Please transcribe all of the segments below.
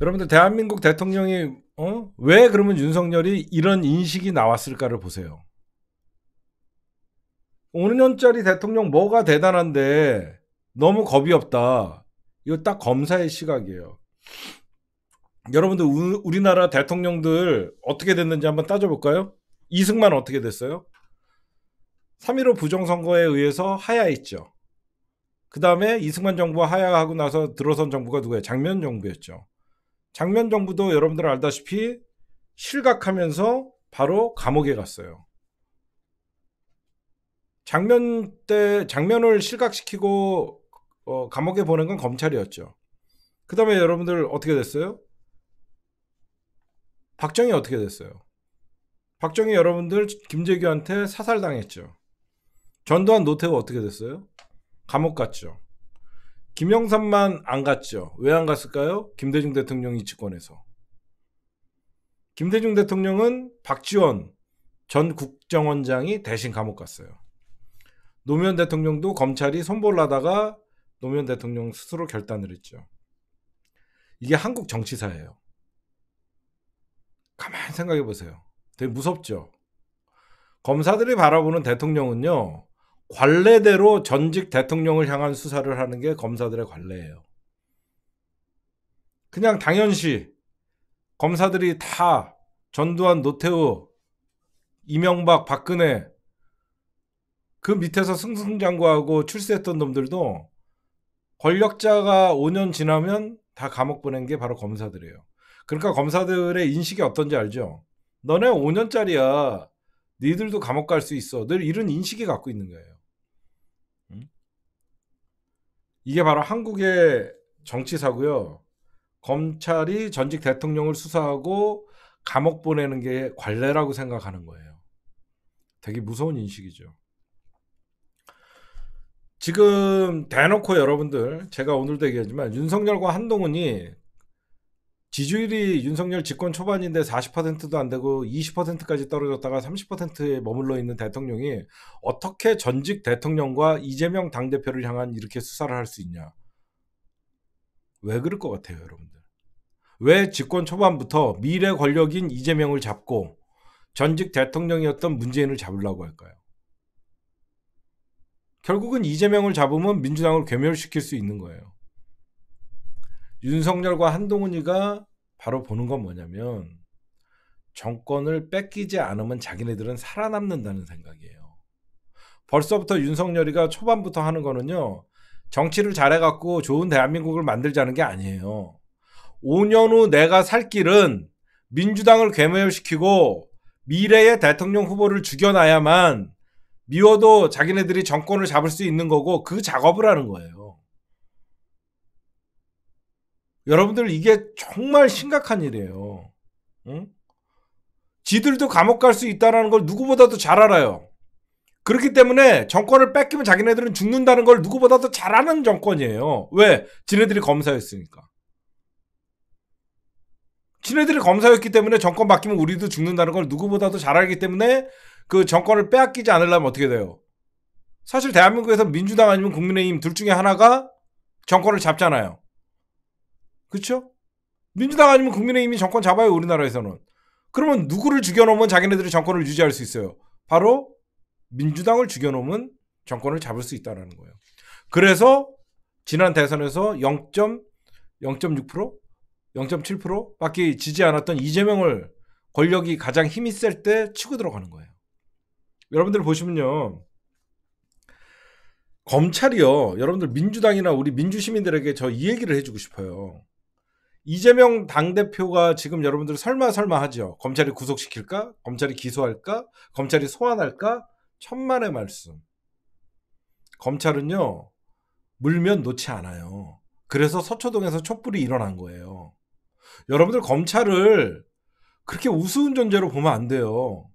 여러분들 대한민국 대통령이 어? 왜 그러면 윤석열이 이런 인식이 나왔을까를 보세요. 5년짜리 대통령 뭐가 대단한데 너무 겁이 없다. 이거 딱 검사의 시각이에요. 여러분들 우, 우리나라 대통령들 어떻게 됐는지 한번 따져볼까요? 이승만 어떻게 됐어요? 3.15 부정선거에 의해서 하야했죠. 그 다음에 이승만 정부가 하야하고 나서 들어선 정부가 누구예요? 장면 정부였죠. 장면 정부도 여러분들 알다시피 실각하면서 바로 감옥에 갔어요. 장면 때 장면을 실각시키고 어, 감옥에 보낸 건 검찰이었죠. 그 다음에 여러분들 어떻게 됐어요? 박정희 어떻게 됐어요? 박정희 여러분들 김재규한테 사살당했죠. 전두환 노태우 어떻게 됐어요? 감옥 갔죠. 김영삼만 안 갔죠. 왜 안 갔을까요? 김대중 대통령이 집권해서. 김대중 대통령은 박지원 전 국정원장이 대신 감옥 갔어요. 노무현 대통령도 검찰이 손볼 라다가 노무현 대통령 스스로 결단을 했죠. 이게 한국 정치사예요. 가만히 생각해 보세요. 되게 무섭죠. 검사들이 바라보는 대통령은요. 관례대로 전직 대통령을 향한 수사를 하는 게 검사들의 관례예요. 그냥 당연시 검사들이 다 전두환, 노태우, 이명박, 박근혜 그 밑에서 승승장구하고 출세했던 놈들도 권력자가 5년 지나면 다 감옥 보낸 게 바로 검사들이에요. 그러니까 검사들의 인식이 어떤지 알죠? 너네 5년짜리야. 니들도 감옥 갈 수 있어. 늘 이런 인식이 갖고 있는 거예요. 이게 바로 한국의 정치사고요. 검찰이 전직 대통령을 수사하고 감옥 보내는 게 관례라고 생각하는 거예요. 되게 무서운 인식이죠. 지금 대놓고 여러분들 제가 오늘도 얘기하지만 윤석열과 한동훈이 지지율이 윤석열 집권 초반인데 40%도 안 되고 20%까지 떨어졌다가 30%에 머물러 있는 대통령이 어떻게 전직 대통령과 이재명 당대표를 향한 이렇게 수사를 할 수 있냐. 왜 그럴 것 같아요, 여러분들? 왜 집권 초반부터 미래 권력인 이재명을 잡고 전직 대통령이었던 문재인을 잡으려고 할까요? 결국은 이재명을 잡으면 민주당을 괴멸시킬 수 있는 거예요. 윤석열과 한동훈이가 바로 보는 건 뭐냐면 정권을 뺏기지 않으면 자기네들은 살아남는다는 생각이에요. 벌써부터 윤석열이가 초반부터 하는 거는요. 정치를 잘해갖고 좋은 대한민국을 만들자는 게 아니에요. 5년 후 내가 살 길은 민주당을 괴멸시키고 미래의 대통령 후보를 죽여놔야만 미워도 자기네들이 정권을 잡을 수 있는 거고 그 작업을 하는 거예요. 여러분들 이게 정말 심각한 일이에요. 응? 지들도 감옥 갈 수있다는걸 누구보다도 잘 알아요. 그렇기 때문에 정권을 뺏기면 자기네들은 죽는다는 걸 누구보다도 잘 아는 정권이에요. 왜? 지네들이 검사였으니까. 지네들이 검사였기 때문에 정권 바뀌면 우리도 죽는다는 걸 누구보다도 잘 알기 때문에 그 정권을 빼앗기지 않으려면 어떻게 돼요? 사실 대한민국에서 민주당 아니면 국민의힘 둘 중에 하나가 정권을 잡잖아요. 그렇죠? 민주당 아니면 국민의힘이 정권 잡아요 우리나라에서는. 그러면 누구를 죽여놓으면 자기네들이 정권을 유지할 수 있어요? 바로 민주당을 죽여놓으면 정권을 잡을 수 있다라는 거예요. 그래서 지난 대선에서 0. 0.6% 0.7%밖에 지지 않았던 이재명을 권력이 가장 힘이 셀 때 치고 들어가는 거예요. 여러분들 보시면요. 검찰이요. 여러분들 민주당이나 우리 민주시민들에게 저 이 얘기를 해주고 싶어요. 이재명 당대표가 지금 여러분들 설마 설마 하죠. 검찰이 구속시킬까? 검찰이 기소할까? 검찰이 소환할까? 천만의 말씀. 검찰은요, 물면 놓지 않아요. 그래서 서초동에서 촛불이 일어난 거예요. 여러분들 검찰을 그렇게 우스운 존재로 보면 안 돼요.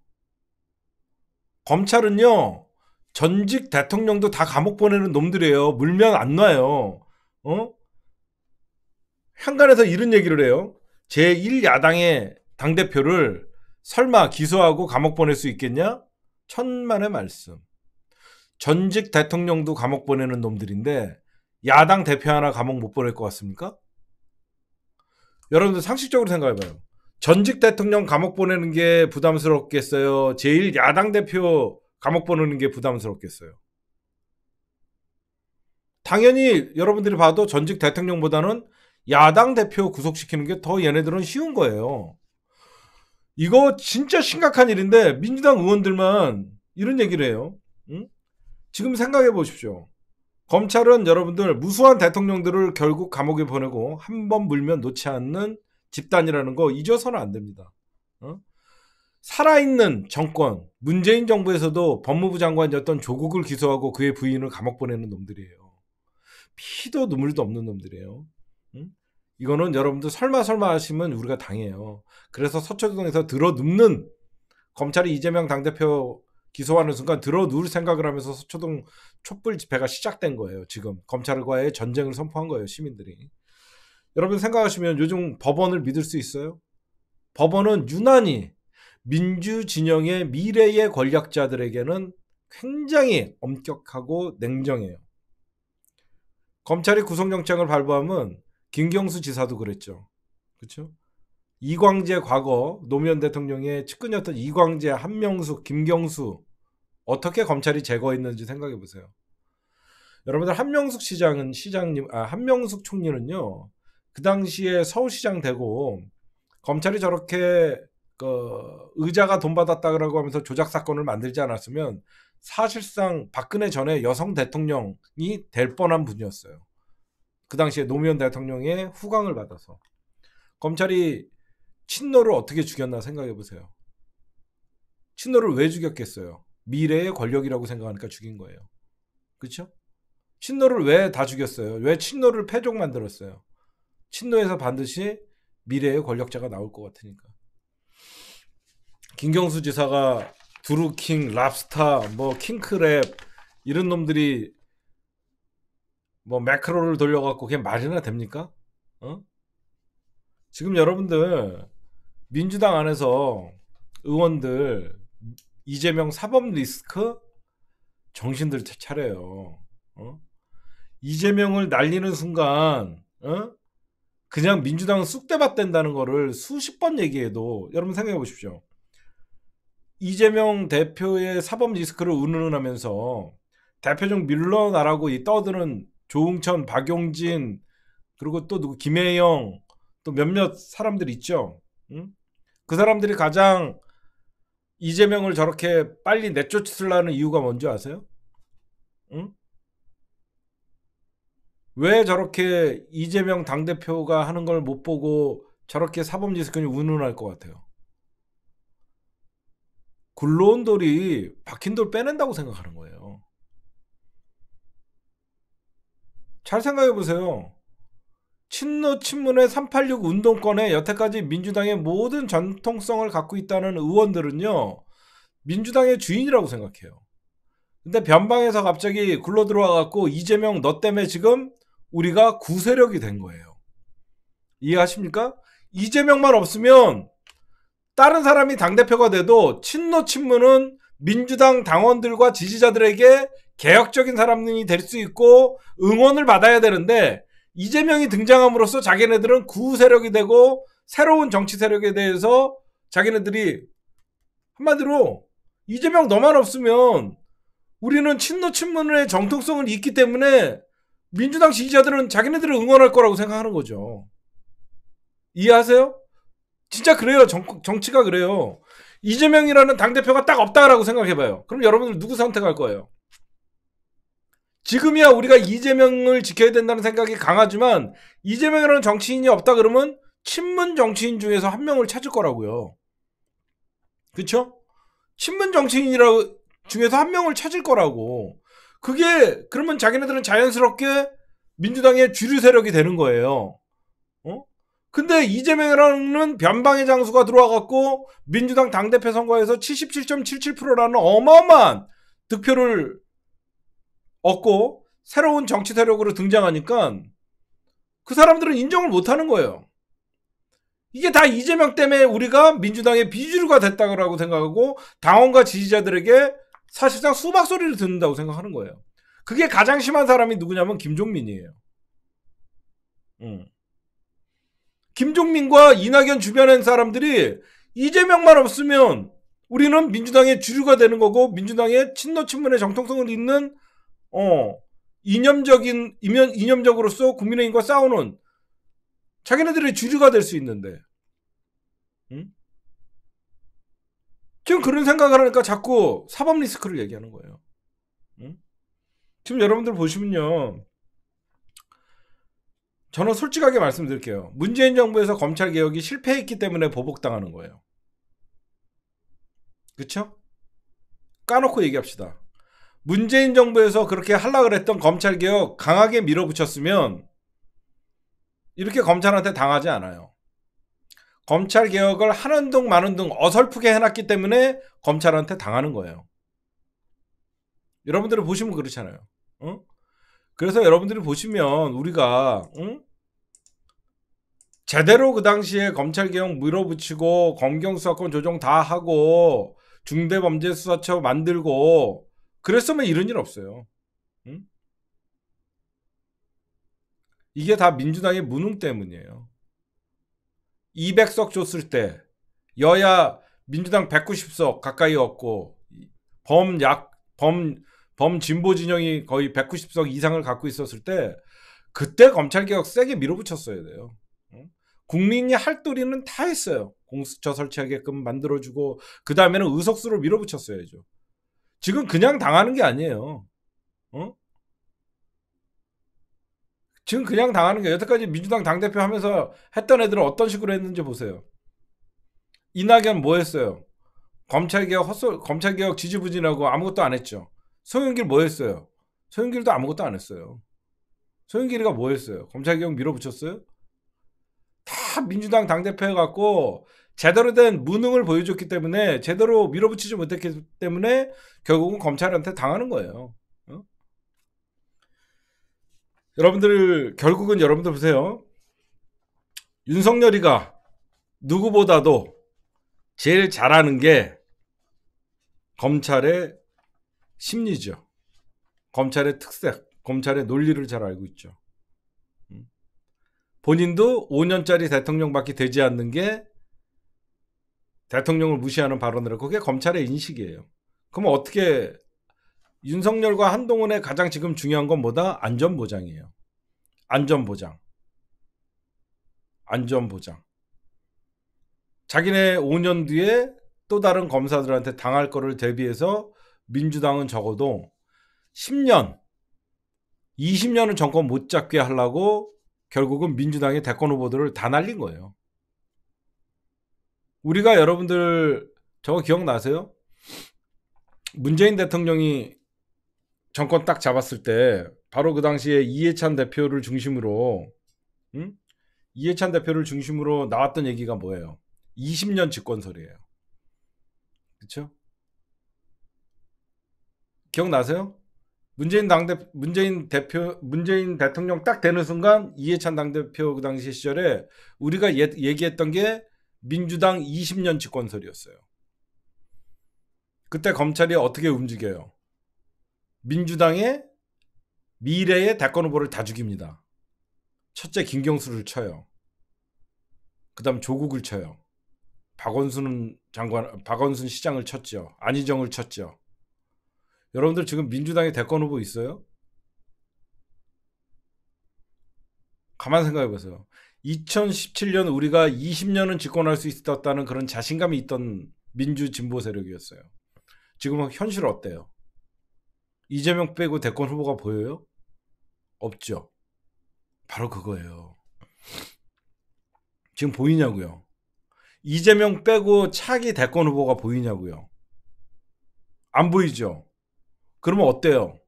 검찰은요, 전직 대통령도 다 감옥 보내는 놈들이에요. 물면 안 놔요. 어? 현관에서 이런 얘기를 해요. 제1야당의 당대표를 설마 기소하고 감옥 보낼 수 있겠냐? 천만의 말씀. 전직 대통령도 감옥 보내는 놈들인데 야당 대표 하나 감옥 못 보낼 것 같습니까? 여러분들 상식적으로 생각해봐요. 전직 대통령 감옥 보내는 게 부담스럽겠어요? 제일 야당 대표 감옥 보내는 게 부담스럽겠어요? 당연히 여러분들이 봐도 전직 대통령보다는 야당 대표 구속시키는 게 더 얘네들은 쉬운 거예요. 이거 진짜 심각한 일인데 민주당 의원들만 이런 얘기를 해요. 응? 지금 생각해 보십시오. 검찰은 여러분들 무수한 대통령들을 결국 감옥에 보내고 한 번 물면 놓지 않는 집단이라는 거 잊어서는 안 됩니다. 어? 살아있는 정권, 문재인 정부에서도 법무부 장관이었던 조국을 기소하고 그의 부인을 감옥 보내는 놈들이에요. 피도 눈물도 없는 놈들이에요. 이거는 여러분들 설마 설마 하시면 우리가 당해요. 그래서 서초동에서 들어눕는 검찰이 이재명 당대표 기소하는 순간 들어누울 생각을 하면서 서초동 촛불 집회가 시작된 거예요. 지금 검찰과의 전쟁을 선포한 거예요. 시민들이. 여러분 생각하시면 요즘 법원을 믿을 수 있어요? 법원은 유난히 민주 진영의 미래의 권력자들에게는 굉장히 엄격하고 냉정해요. 검찰이 구속영장을 발부하면 김경수 지사도 그랬죠. 그렇죠? 이광재 과거 노무현 대통령의 측근이었던 이광재, 한명숙, 김경수 어떻게 검찰이 제거했는지 생각해 보세요. 여러분들 한명숙 시장은 시장님 아 한명숙 총리는요. 그 당시에 서울시장 되고 검찰이 저렇게 그 의자가 돈 받았다라고 하면서 조작 사건을 만들지 않았으면 사실상 박근혜 전에 여성 대통령이 될 뻔한 분이었어요. 그 당시에 노무현 대통령의 후광을 받아서 검찰이 친노를 어떻게 죽였나 생각해 보세요. 친노를 왜 죽였겠어요? 미래의 권력이라고 생각하니까 죽인 거예요. 그렇죠? 친노를 왜 다 죽였어요? 왜 친노를 패족 만들었어요? 친노에서 반드시 미래의 권력자가 나올 것 같으니까. 김경수 지사가 두루킹, 랍스타, 뭐 킹크랩 이런 놈들이 뭐 매크로를 돌려갖고 그게 말이나 됩니까? 어? 지금 여러분들 민주당 안에서 의원들 이재명 사법 리스크 정신들 차려요. 어? 이재명을 날리는 순간 어? 그냥 민주당은 쑥대밭 된다는 거를 수십 번 얘기해도 여러분 생각해 보십시오. 이재명 대표의 사법 리스크를 운운하면서 대표적 밀러나라고 이 떠드는 조응천 박용진 그리고 또 누구 김혜영 또 몇몇 사람들 있죠. 응? 그 사람들이 가장 이재명을 저렇게 빨리 내쫓으려는 이유가 뭔지 아세요? 응? 왜 저렇게 이재명 당대표가 하는 걸 못 보고 저렇게 사법지스크이 운운할 것 같아요? 굴러온 돌이 박힌 돌 빼낸다고 생각하는 거예요. 잘 생각해 보세요. 친노 친문의 386 운동권에 여태까지 민주당의 모든 전통성을 갖고 있다는 의원들은요. 민주당의 주인이라고 생각해요. 근데 변방에서 갑자기 굴러 들어와 갖고 이재명 너 때문에 지금 우리가 구세력이 된 거예요. 이해하십니까? 이재명만 없으면 다른 사람이 당대표가 돼도 친노 친문은 민주당 당원들과 지지자들에게 개혁적인 사람이 들될수 있고 응원을 받아야 되는데 이재명이 등장함으로써 자기네들은 구세력이 되고 새로운 정치 세력에 대해서 자기네들이 한마디로 이재명 너만 없으면 우리는 친노 친문의 정통성을 잃기 때문에 민주당 지지자들은 자기네들을 응원할 거라고 생각하는 거죠. 이해하세요? 진짜 그래요. 정, 치가 그래요. 이재명이라는 당대표가 딱 없다라고 생각해봐요. 그럼 여러분들 누구 선택할 거예요? 지금이야 우리가 이재명을 지켜야 된다는 생각이 강하지만 이재명이라는 정치인이 없다 그러면 친문 정치인 중에서 한 명을 찾을 거라고요. 그쵸 친문 정치인이라고 중에서 한 명을 찾을 거라고. 그게 그러면 자기네들은 자연스럽게 민주당의 주류 세력이 되는 거예요. 어? 근데 이재명이라는 변방의 장수가 들어와갖고 민주당 당대표 선거에서 77.77%라는 어마어마한 득표를 얻고 새로운 정치 세력으로 등장하니까 그 사람들은 인정을 못 하는 거예요. 이게 다 이재명 때문에 우리가 민주당의 비주류가 됐다고 생각하고 당원과 지지자들에게 사실상 수박 소리를 듣는다고 생각하는 거예요. 그게 가장 심한 사람이 누구냐면 김종민이에요. 음. 김종민과 이낙연 주변의 사람들이 이재명만 없으면 우리는 민주당의 주류가 되는 거고 민주당의 친노 친문의 정통성을 잇는 어, 이념적인, 이념, 이념적으로서 국민의힘과 싸우는 자기네들의 주류가 될 수 있는데. 응? 지금 그런 생각을 하니까 자꾸 사법 리스크를 얘기하는 거예요. 응? 지금 여러분들 보시면요. 저는 솔직하게 말씀드릴게요. 문재인 정부에서 검찰 개혁이 실패했기 때문에 보복당하는 거예요. 그쵸? 까놓고 얘기합시다. 문재인 정부에서 그렇게 하려 그랬던 검찰 개혁 강하게 밀어붙였으면 이렇게 검찰한테 당하지 않아요. 검찰 개혁을 하는 둥 마는 둥 어설프게 해놨기 때문에 검찰한테 당하는 거예요. 여러분들이 보시면 그렇잖아요. 응? 그래서 여러분들이 보시면 우리가 응? 제대로 그 당시에 검찰 개혁 밀어붙이고 검경 수사권 조정 다 하고 중대범죄수사처 만들고 그랬으면 이런 일 없어요. 응? 이게 다 민주당의 무능 때문이에요. 200석 줬을 때 여야 민주당 190석 가까이 얻고 범 약 범 범진보 진영이 거의 190석 이상을 갖고 있었을 때 그때 검찰 개혁 세게 밀어붙였어야 돼요. 국민이 할 도리는 다 했어요. 공수처 설치하게끔 만들어주고 그 다음에는 의석수를 밀어붙였어야죠. 지금 그냥 당하는 게 아니에요. 어? 지금 그냥 당하는 게 여태까지 민주당 당대표 하면서 했던 애들은 어떤 식으로 했는지 보세요. 이낙연 뭐 했어요? 검찰개혁 헛소 검찰개혁 지지부진하고 아무것도 안 했죠. 소윤길 뭐 했어요? 소윤길도 아무것도 안 했어요. 소윤길이가 뭐 했어요? 검찰개혁 밀어붙였어요? 다 민주당 당대표 해갖고 제대로 된 무능을 보여줬기 때문에 제대로 밀어붙이지 못했기 때문에 결국은 검찰한테 당하는 거예요. 어? 여러분들 결국은 여러분들 보세요. 윤석열이가 누구보다도 제일 잘하는 게 검찰의 심리죠. 검찰의 특색, 검찰의 논리를 잘 알고 있죠. 음. 본인도 5년짜리 대통령밖에 되지 않는 게 대통령을 무시하는 발언을 했고 그게 검찰의 인식이에요. 그럼 어떻게 윤석열과 한동훈의 가장 지금 중요한 건 뭐다? 안전보장이에요. 안전보장. 안전보장. 자기네 5년 뒤에 또 다른 검사들한테 당할 거를 대비해서 민주당은 적어도 10년, 20년은 정권 못 잡게 하려고 결국은 민주당의 대권 후보들을 다 날린 거예요. 우리가 여러분들 저거 기억나세요? 문재인 대통령이 정권 딱 잡았을 때 바로 그 당시에 이해찬 대표를 중심으로 응? 이해찬 대표를 중심으로 나왔던 얘기가 뭐예요? 20년 집권설이에요. 그렇죠? 기억나세요? 문재인 당대 문재인 대표 문재인 대통령 딱 되는 순간 이해찬 당대표 그 당시 시절에 우리가 예, 얘기했던 게 민주당 20년 집권설이었어요. 그때 검찰이 어떻게 움직여요? 민주당의 미래의 대권 후보를 다 죽입니다. 첫째 김경수를 쳐요. 그다음 조국을 쳐요. 박원순 장관, 박원순 시장을 쳤죠. 안희정을 쳤죠. 여러분들 지금 민주당의 대권 후보 있어요? 가만 생각해 보세요. 2017년 우리가 20년은 집권할 수 있었다는 그런 자신감이 있던 민주 진보 세력이었어요. 지금 은 현실 어때요? 이재명 빼고 대권 후보가 보여요? 없죠. 바로 그거예요. 지금 보이냐고요. 이재명 빼고 차기 대권 후보가 보이냐고요. 안 보이죠. 그러면 어때요?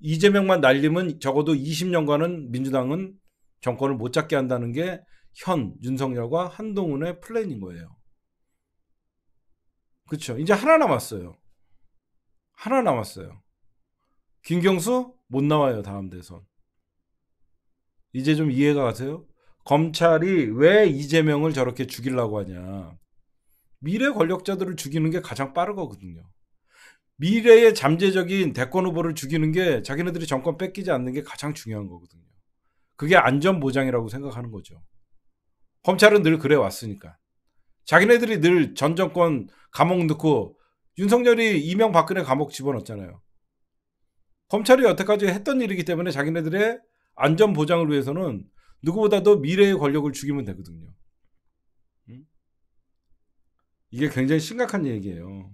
이재명만 날리면 적어도 20년간은 민주당은 정권을 못 잡게 한다는 게 현 윤석열과 한동훈의 플랜인 거예요. 그렇죠. 이제 하나 남았어요. 하나 남았어요. 김경수 못 나와요 다음 대선. 이제 좀 이해가 가세요? 검찰이 왜 이재명을 저렇게 죽이려고 하냐. 미래 권력자들을 죽이는 게 가장 빠르거든요. 미래의 잠재적인 대권 후보를 죽이는 게 자기네들이 정권 뺏기지 않는 게 가장 중요한 거거든요. 그게 안전 보장이라고 생각하는 거죠. 검찰은 늘 그래 왔으니까. 자기네들이 늘전 정권 감옥 넣고 윤석열이 이명박근혜 감옥 집어넣잖아요 검찰이 여태까지 했던 일이기 때문에 자기네들의 안전 보장을 위해서는 누구보다도 미래의 권력을 죽이면 되거든요. 이게 굉장히 심각한 얘기예요.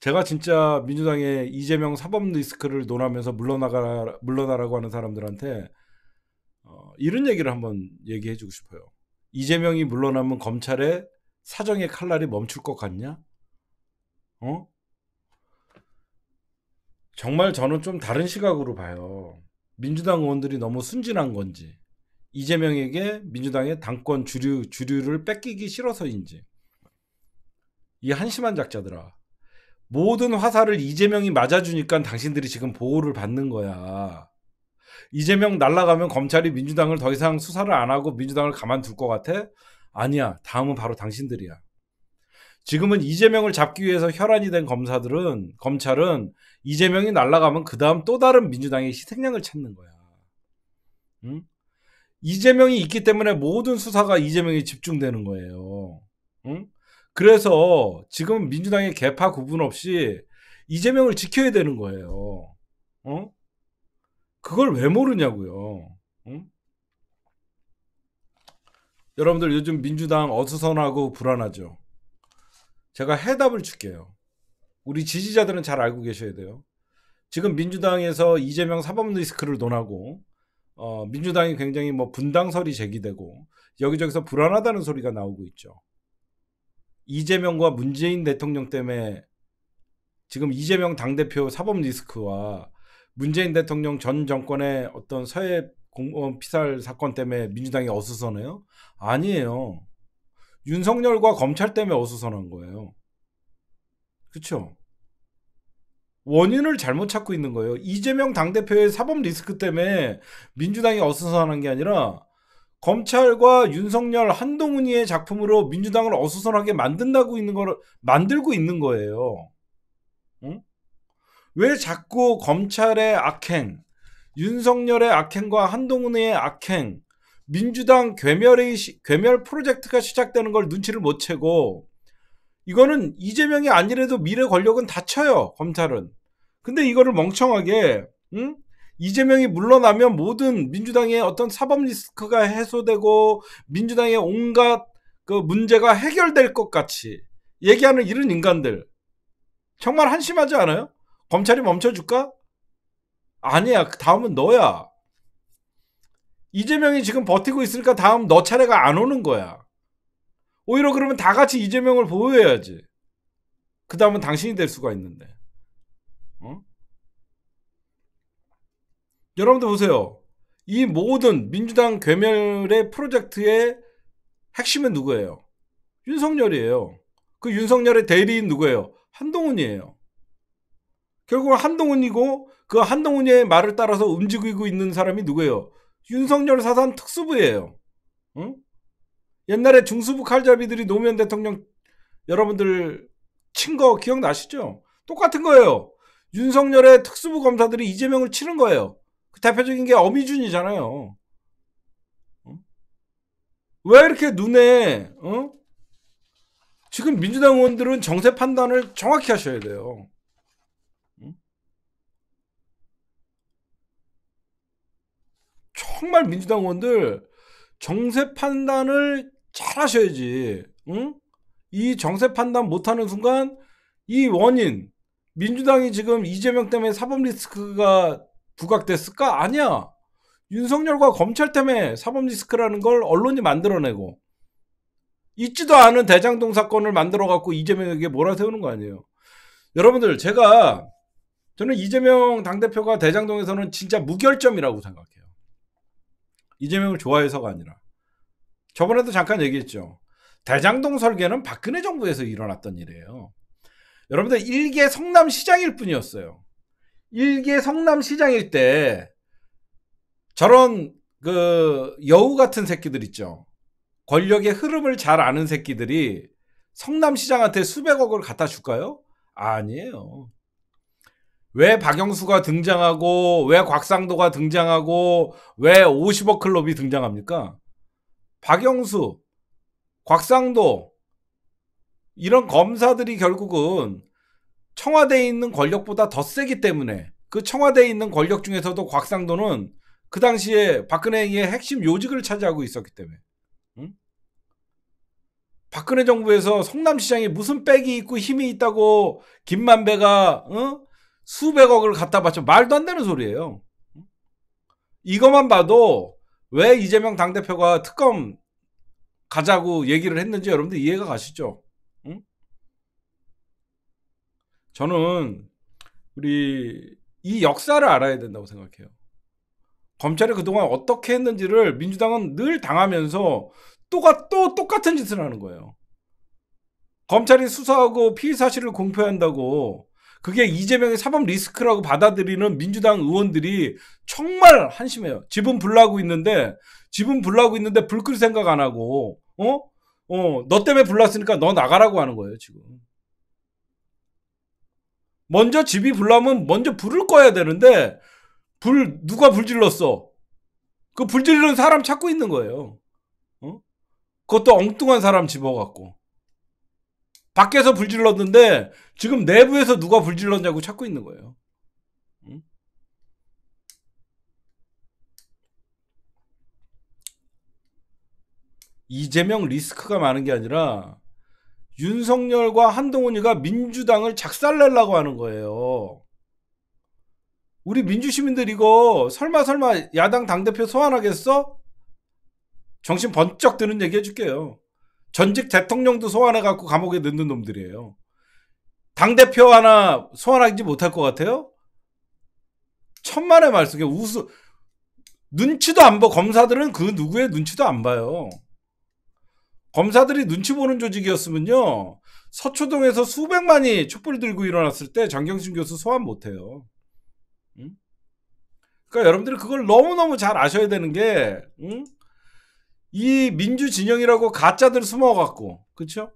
제가 진짜 민주당의 이재명 사법 리스크를 논하면서 물러나가 물러나라고 하는 사람들한테 어, 이런 얘기를 한번 얘기해주고 싶어요. 이재명이 물러나면 검찰의 사정의 칼날이 멈출 것 같냐? 어? 정말 저는 좀 다른 시각으로 봐요. 민주당 의원들이 너무 순진한 건지, 이재명에게 민주당의 당권 주류, 주류를 뺏기기 싫어서인지, 이 한심한 작자들아. 모든 화살을 이재명이 맞아주니까 당신들이 지금 보호를 받는 거야. 이재명 날라가면 검찰이 민주당을 더 이상 수사를 안 하고 민주당을 가만둘 것 같아? 아니야. 다음은 바로 당신들이야. 지금은 이재명을 잡기 위해서 혈안이 된 검사들은 검찰은 이재명이 날라가면 그 다음 또 다른 민주당의 희생양을 찾는 거야. 응? 이재명이 있기 때문에 모든 수사가 이재명에 집중되는 거예요. 응? 그래서 지금 민주당의 개파 구분 없이 이재명을 지켜야 되는 거예요. 어? 그걸 왜 모르냐고요. 응? 여러분들 요즘 민주당 어수선하고 불안하죠. 제가 해답을 줄게요. 우리 지지자들은 잘 알고 계셔야 돼요. 지금 민주당에서 이재명 사법 리스크를 논하고 어, 민주당이 굉장히 뭐 분당설이 제기되고 여기저기서 불안하다는 소리가 나오고 있죠. 이재명과 문재인 대통령 때문에 지금 이재명 당대표 사법 리스크와 문재인 대통령 전 정권의 어떤 서해 공무원 어, 피살 사건 때문에 민주당이 어수선해요? 아니에요. 윤석열과 검찰 때문에 어수선한 거예요. 그쵸 원인을 잘못 찾고 있는 거예요. 이재명 당대표의 사법 리스크 때문에 민주당이 어수선한게 아니라 검찰과 윤석열 한동훈이의 작품으로 민주당을 어수선하게 만든다고 있는 걸 만들고 있는 거예요. 응? 왜 자꾸 검찰의 악행, 윤석열의 악행과 한동훈의 악행, 민주당 괴멸의 시, 괴멸 프로젝트가 시작되는 걸 눈치를 못 채고 이거는 이재명이 아니래도 미래 권력은 다쳐요 검찰은. 근데 이거를 멍청하게 응? 이재명이 물러나면 모든 민주당의 어떤 사법 리스크가 해소되고 민주당의 온갖 그 문제가 해결될 것 같이 얘기하는 이런 인간들 정말 한심하지 않아요? 검찰이 멈춰줄까? 아니야. 그 다음은 너야. 이재명이 지금 버티고 있으니까 다음 너 차례가 안 오는 거야. 오히려 그러면 다 같이 이재명을 보호해야지. 그 다음은 당신이 될 수가 있는데. 어? 여러분들 보세요. 이 모든 민주당 괴멸의 프로젝트의 핵심은 누구예요? 윤석열이에요. 그 윤석열의 대리인 누구예요? 한동훈이에요. 결국 한동훈이고 그 한동훈의 말을 따라서 움직이고 있는 사람이 누구예요? 윤석열 사단 특수부예요. 응? 옛날에 중수부 칼잡이들이 노무현 대통령 여러분들 친 거 기억나시죠? 똑같은 거예요. 윤석열의 특수부 검사들이 이재명을 치는 거예요. 그 대표적인 게 어미준이잖아요. 응? 왜 이렇게 눈에 응? 지금 민주당 의원들은 정세 판단을 정확히 하셔야 돼요. 정말 민주당 의원들 정세 판단을 잘 하셔야지. 응? 이 정세 판단 못하는 순간 이 원인 민주당이 지금 이재명 때문에 사법 리스크가 부각됐을까? 아니야. 윤석열과 검찰 때문에 사법 리스크라는 걸 언론이 만들어내고 있지도 않은 대장동 사건을 만들어 갖고 이재명에게 몰아세우는 거 아니에요. 여러분들 제가 저는 이재명 당대표가 대장동에서는 진짜 무결점이라고 생각해요. 이재명을 좋아해서가 아니라 저번에도 잠깐 얘기했죠. 대장동 설계는 박근혜 정부에서 일어났던 일이에요. 여러분들 일개 성남시장일 뿐이었어요. 일개 성남시장일 때 저런 그 여우 같은 새끼들 있죠. 권력의 흐름을 잘 아는 새끼들이 성남시장한테 수백억을 갖다 줄까요? 아니에요. 왜 박영수가 등장하고 왜 곽상도가 등장하고 왜 50억 클럽이 등장합니까? 박영수, 곽상도 이런 검사들이 결국은 청와대에 있는 권력보다 더 세기 때문에 그 청와대에 있는 권력 중에서도 곽상도는 그 당시에 박근혜의 핵심 요직을 차지하고 있었기 때문에 박근혜 정부에서 성남시장이 무슨 백이 있고 힘이 있다고 김만배가 어? 수백억을 갖다 바쳐 말도 안 되는 소리예요. 이것만 봐도 왜 이재명 당대표가 특검 가자고 얘기를 했는지 여러분들 이해가 가시죠? 응? 저는 우리 이 역사를 알아야 된다고 생각해요. 검찰이 그동안 어떻게 했는지를 민주당은 늘 당하면서 또가 또 똑같은 짓을 하는 거예요. 검찰이 수사하고 피의 사실을 공표한다고 그게 이재명의 사법 리스크라고 받아들이는 민주당 의원들이 정말 한심해요. 집은 불나고 있는데 집은 불나고 있는데 불 끌 생각 안 하고 어? 어, 너 때문에 불났으니까 너 나가라고 하는 거예요, 지금. 먼저 집이 불나면 먼저 불을 꺼야 되는데 불 누가 불 질렀어? 그 불 질르는 사람 찾고 있는 거예요. 어? 그것도 엉뚱한 사람 집어갖고. 밖에서 불질렀는데 지금 내부에서 누가 불질렀냐고 찾고 있는 거예요. 이재명 리스크가 많은 게 아니라 윤석열과 한동훈이가 민주당을 작살내려고 하는 거예요. 우리 민주시민들 이거 설마 설마 야당 당대표 소환하겠어? 정신 번쩍 드는 얘기 해줄게요. 전직 대통령도 소환해 갖고 감옥에 넣는 놈들이에요. 당 대표 하나 소환하지 못할 것 같아요? 천만의 말씀에 우스 눈치도 안 봐. 검사들은 그 누구의 눈치도 안 봐요. 검사들이 눈치 보는 조직이었으면요. 서초동에서 수백만이 촛불 들고 일어났을 때 정경심 교수 소환 못 해요. 응? 그러니까 여러분들이 그걸 너무너무 잘 아셔야 되는 게 응? 이 민주 진영이라고 가짜들 숨어갖고 그쵸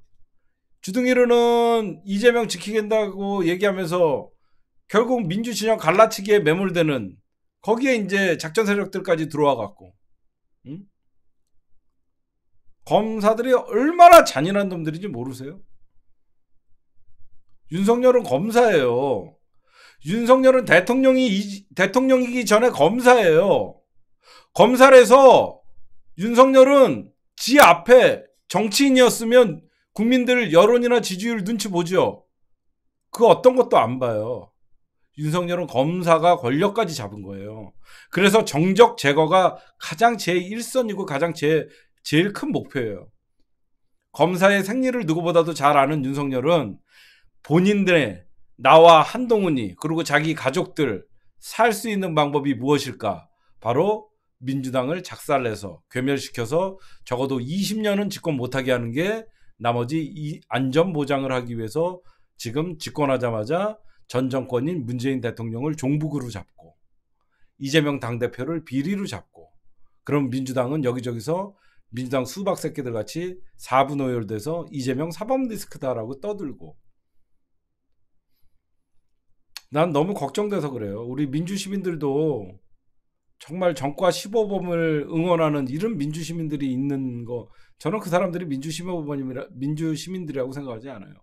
주둥이로는 이재명 지키겠다고 얘기하면서 결국 민주 진영 갈라치기에 매몰되는 거기에 이제 작전 세력들까지 들어와갖고 응? 검사들이 얼마나 잔인한 놈들인지 모르세요? 윤석열은 검사예요. 윤석열은 대통령이 대통령이기 전에 검사예요. 검사에서 윤석열은 지 앞에 정치인이었으면 국민들 여론이나 지지율 눈치 보죠. 그 어떤 것도 안 봐요. 윤석열은 검사가 권력까지 잡은 거예요. 그래서 정적 제거가 가장 제1선이고 가장 제, 제일 큰 목표예요. 검사의 생리를 누구보다도 잘 아는 윤석열은 본인들의 나와 한동훈이 그리고 자기 가족들 살 수 있는 방법이 무엇일까? 바로 민주당을 작살내서 괴멸시켜서 적어도 20년은 집권 못하게 하는 게 나머지 이 안전 보장을 하기 위해서 지금 집권하자마자 전 정권인 문재인 대통령을 종북으로 잡고 이재명 당대표를 비리로 잡고 그럼 민주당은 여기저기서 민주당 수박 새끼들 같이 4분 오열돼서 이재명 사법 리스크다라고 떠들고 난 너무 걱정돼서 그래요. 우리 민주 시민들도 정말 정과 1 5범을 응원하는 이런 민주 시민들이 있는 거 저는 그 사람들이 민주 시민이라 민주 시민들이라고 생각하지 않아요.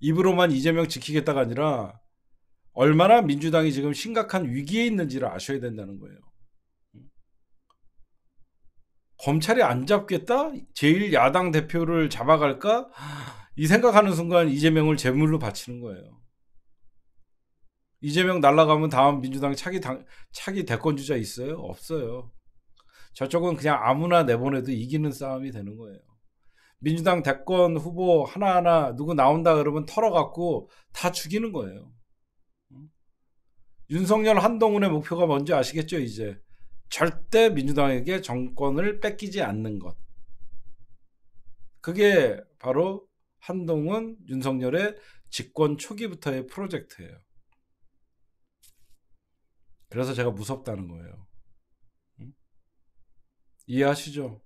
입으로만 이재명 지키겠다가 아니라 얼마나 민주당이 지금 심각한 위기에 있는지를 아셔야 된다는 거예요. 검찰이 안 잡겠다? 제일 야당 대표를 잡아갈까? 이 생각하는 순간 이재명을 제물로 바치는 거예요. 이재명 날라가면 다음 민주당 차기 당, 차기 대권 주자 있어요? 없어요. 저쪽은 그냥 아무나 내보내도 이기는 싸움이 되는 거예요. 민주당 대권 후보 하나하나 누구 나온다 그러면 털어갖고 다 죽이는 거예요. 윤석열 한동훈의 목표가 뭔지 아시겠죠, 이제? 절대 민주당에게 정권을 뺏기지 않는 것. 그게 바로 한동훈, 윤석열의 집권 초기부터의 프로젝트예요. 그래서 제가 무섭다는 거예요. 이해하시죠?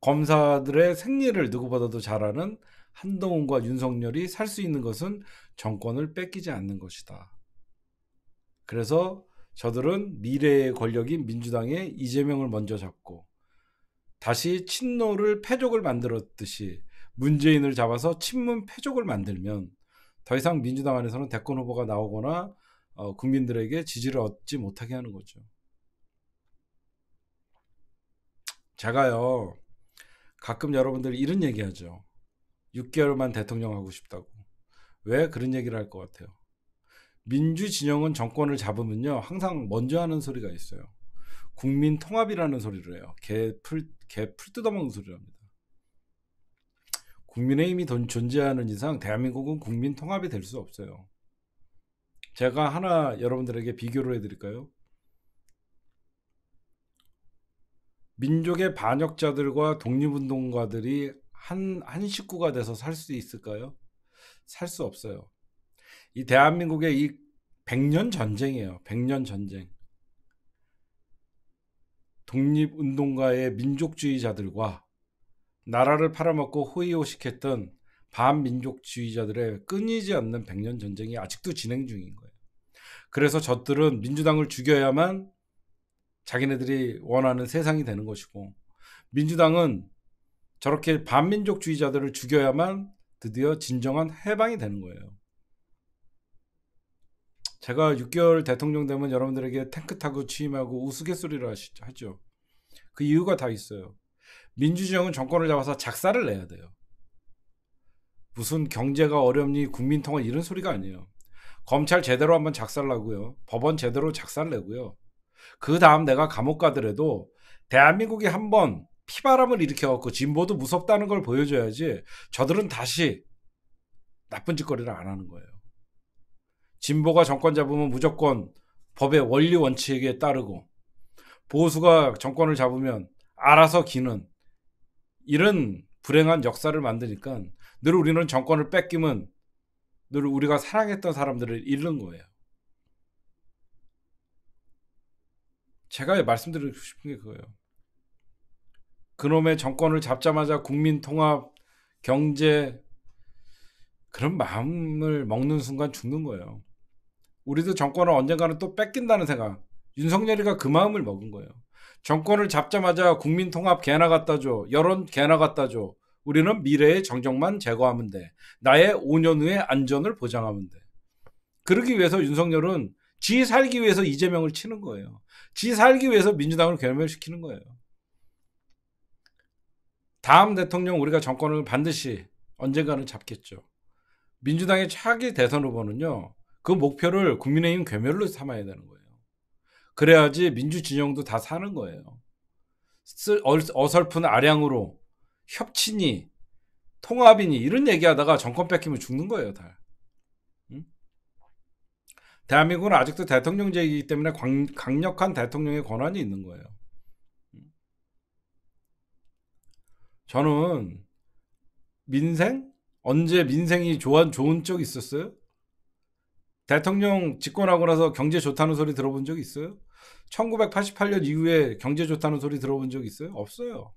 검사들의 생리를 누구보다도 잘아는 한동훈과 윤석열이 살 수 있는 것은 정권을 뺏기지 않는 것이다. 그래서 저들은 미래의 권력인 민주당의 이재명을 먼저 잡고 다시 친노를 패족을 만들었듯이 문재인을 잡아서 친문 패족을 만들면 더 이상 민주당 안에서는 대권 후보가 나오거나 어, 국민들에게 지지를 얻지 못하게 하는 거죠. 제가요 가끔 여러분들 이런 얘기하죠. 6개월만 대통령 하고 싶다고. 왜 그런 얘기를 할 것 같아요? 민주 진영은 정권을 잡으면요 항상 먼저 하는 소리가 있어요. 국민 통합이라는 소리를 해요. 개풀 개풀 뜯어먹는 소리를 합니다. 국민의힘이 존재하는 이상 대한민국은 국민 통합이 될 수 없어요. 제가 하나 여러분들에게 비교를 해드릴까요? 민족의 반역자들과 독립운동가들이 한, 한 식구가 돼서 살 수 있을까요? 살 수 없어요. 이 대한민국의 이 100년 전쟁이에요. 100년 전쟁. 독립운동가의 민족주의자들과 나라를 팔아먹고 호의호식했던 반민족주의자들의 끊이지 않는 백년 전쟁이 아직도 진행 중인 거예요. 그래서 저들은 민주당을 죽여야만 자기네들이 원하는 세상이 되는 것이고 민주당은 저렇게 반민족주의자들을 죽여야만 드디어 진정한 해방이 되는 거예요. 제가 6개월 대통령 되면 여러분들에게 탱크 타고 취임하고 우스갯소리를 하시죠. 그 이유가 다 있어요. 민주주의은 정권을 잡아서 작사를 내야 돼요. 무슨 경제가 어렵니 국민통화 이런 소리가 아니에요. 검찰 제대로 한번 작살나고요. 법원 제대로 작살내고요. 그 다음 내가 감옥 가더라도 대한민국이 한번 피바람을 일으켜갖고 진보도 무섭다는 걸 보여줘야지 저들은 다시 나쁜 짓거리를 안 하는 거예요. 진보가 정권 잡으면 무조건 법의 원리 원칙에 따르고 보수가 정권을 잡으면 알아서 기는 이런 불행한 역사를 만드니까 늘 우리는 정권을 뺏기면 늘 우리가 사랑했던 사람들을 잃는 거예요. 제가 말씀드리고 싶은 게 그거예요. 그놈의 정권을 잡자마자 국민 통합, 경제, 그런 마음을 먹는 순간 죽는 거예요. 우리도 정권을 언젠가는 또 뺏긴다는 생각. 윤석열이가 그 마음을 먹은 거예요. 정권을 잡자마자 국민 통합 개나 갖다 줘. 여론 개나 갖다 줘. 우리는 미래의 정적만 제거하면 돼. 나의 5년 후의 안전을 보장하면 돼. 그러기 위해서 윤석열은 지 살기 위해서 이재명을 치는 거예요. 지 살기 위해서 민주당을 괴멸시키는 거예요. 다음 대통령 우리가 정권을 반드시 언젠가는 잡겠죠. 민주당의 차기 대선 후보는요. 그 목표를 국민의힘 괴멸로 삼아야 되는 거예요. 그래야지 민주 진영도 다 사는 거예요. 어설픈 아량으로 협치니 통합이니 이런 얘기하다가 정권 뺏기면 죽는 거예요 다. 응? 대한민국은 아직도 대통령제이기 때문에 광, 강력한 대통령의 권한이 있는 거예요. 저는 민생 언제 민생이 좋은 좋은 적 있었어요? 대통령 집권하고 나서 경제 좋다는 소리 들어본 적 있어요? 1988년 이후에 경제 좋다는 소리 들어본 적 있어요? 없어요.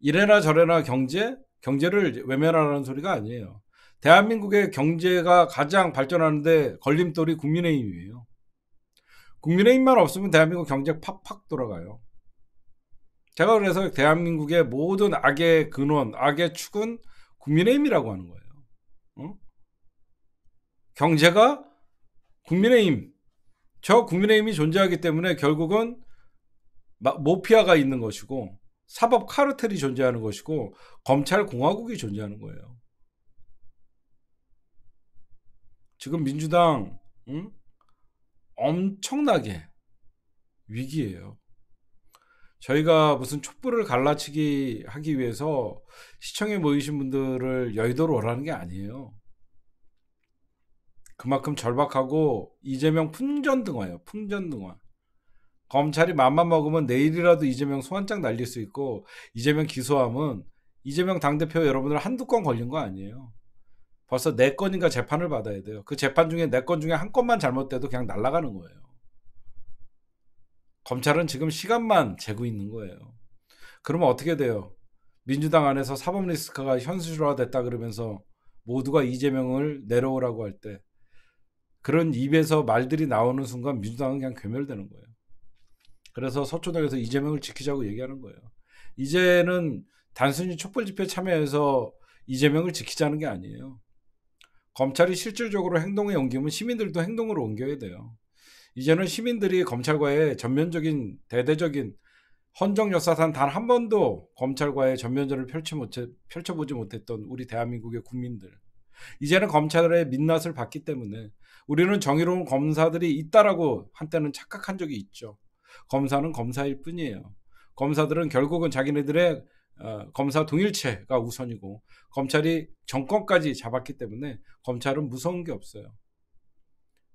이래라 저래라 경제 경제를 외면하라는 소리가 아니에요. 대한민국의 경제가 가장 발전하는데 걸림돌이 국민의힘이에요. 국민의힘만 없으면 대한민국 경제 팍팍 돌아가요. 제가 그래서 대한민국의 모든 악의 근원, 악의 축은 국민의힘이라고 하는 거예요. 어? 경제가 국민의힘. 저 국민의힘이 존재하기 때문에 결국은 모피아가 있는 것이고 사법 카르텔이 존재하는 것이고 검찰 공화국이 존재하는 거예요. 지금 민주당 응? 엄청나게 위기예요. 저희가 무슨 촛불을 갈라치기 하기 위해서 시청에 모이신 분들을 여의도로 오라는 게 아니에요. 그만큼 절박하고 이재명 풍전등화예요. 풍전등화. 검찰이 맘만 먹으면 내일이라도 이재명 소환장 날릴 수 있고 이재명 기소함은 이재명 당대표 여러분들 한두 건 걸린 거 아니에요. 벌써 네 건인가 재판을 받아야 돼요. 그 재판 중에 네건 중에 한 건만 잘못돼도 그냥 날아가는 거예요. 검찰은 지금 시간만 재고 있는 거예요. 그러면 어떻게 돼요? 민주당 안에서 사법 리스크가 현실화됐다 그러면서 모두가 이재명을 내려오라고 할 때 그런 입에서 말들이 나오는 순간 민주당은 그냥 괴멸되는 거예요. 그래서 서초동에서 이재명을 지키자고 얘기하는 거예요. 이제는 단순히 촛불 집회 참여해서 이재명을 지키자는 게 아니에요. 검찰이 실질적으로 행동에 옮기면 시민들도 행동으로 옮겨야 돼요. 이제는 시민들이 검찰과의 전면적인 대대적인 헌정 역사상 단 한 번도 검찰과의 전면전을 펼쳐 펼쳐보지 못했던 우리 대한민국의 국민들. 이제는 검찰의 민낯을 봤기 때문에 우리는 정의로운 검사들이 있다라고 한때는 착각한 적이 있죠. 검사는 검사일 뿐이에요. 검사들은 결국은 자기네들의 어, 검사 동일체가 우선이고 검찰이 정권까지 잡았기 때문에 검찰은 무서운 게 없어요.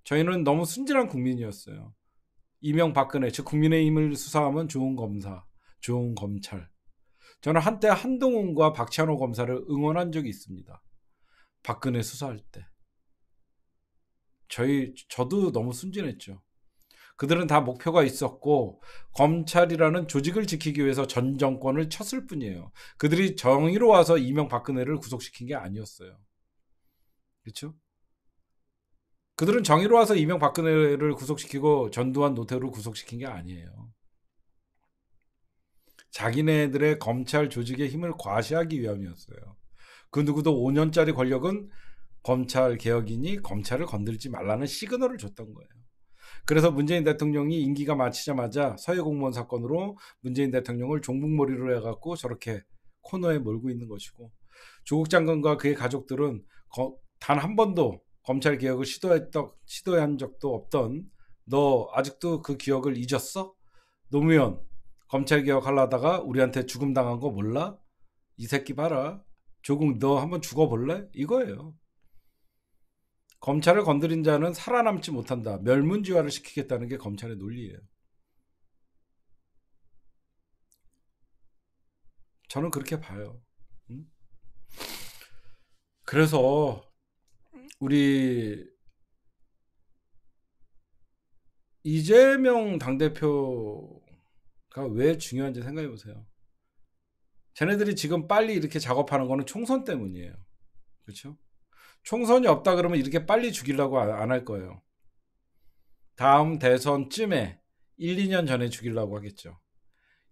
저희는 너무 순진한 국민이었어요. 이명박근혜 즉 국민의힘을 수사하면 좋은 검사, 좋은 검찰. 저는 한때 한동훈과 박찬호 검사를 응원한 적이 있습니다. 박근혜 수사할 때. 저희 저도 너무 순진했죠. 그들은 다 목표가 있었고 검찰이라는 조직을 지키기 위해서 전 정권을 쳤을 뿐이에요. 그들이 정의로 와서 이명박근혜를 구속시킨 게 아니었어요. 그렇죠? 그들은 정의로 와서 이명박근혜를 구속시키고 전두환 노태우를 구속시킨 게 아니에요. 자기네들의 검찰 조직의 힘을 과시하기 위함이었어요. 그 누구도 5년짜리 권력은 검찰 개혁이니 검찰을 건들지 말라는 시그널을 줬던 거예요. 그래서 문재인 대통령이 임기가 마치자마자 서해 공무원 사건으로 문재인 대통령을 종북머리로 해갖고 저렇게 코너에 몰고 있는 것이고 조국 장관과 그의 가족들은 단 한 번도 검찰 개혁을 시도했던 시도한 적도 없던 너 아직도 그 기억을 잊었어? 노무현 검찰 개혁 하려다가 우리한테 죽음 당한 거 몰라? 이 새끼 봐라. 조국 너 한번 죽어볼래? 이거예요. 검찰을 건드린 자는 살아남지 못한다. 멸문지화를 시키겠다는 게 검찰의 논리예요. 저는 그렇게 봐요. 음? 그래서 우리 이재명 당대표가 왜 중요한지 생각해 보세요. 쟤네들이 지금 빨리 이렇게 작업하는 거는 총선 때문이에요. 그렇죠? 총선이 없다 그러면 이렇게 빨리 죽이려고 아, 안할 거예요. 다음 대선쯤에 1, 2년 전에 죽이려고 하겠죠.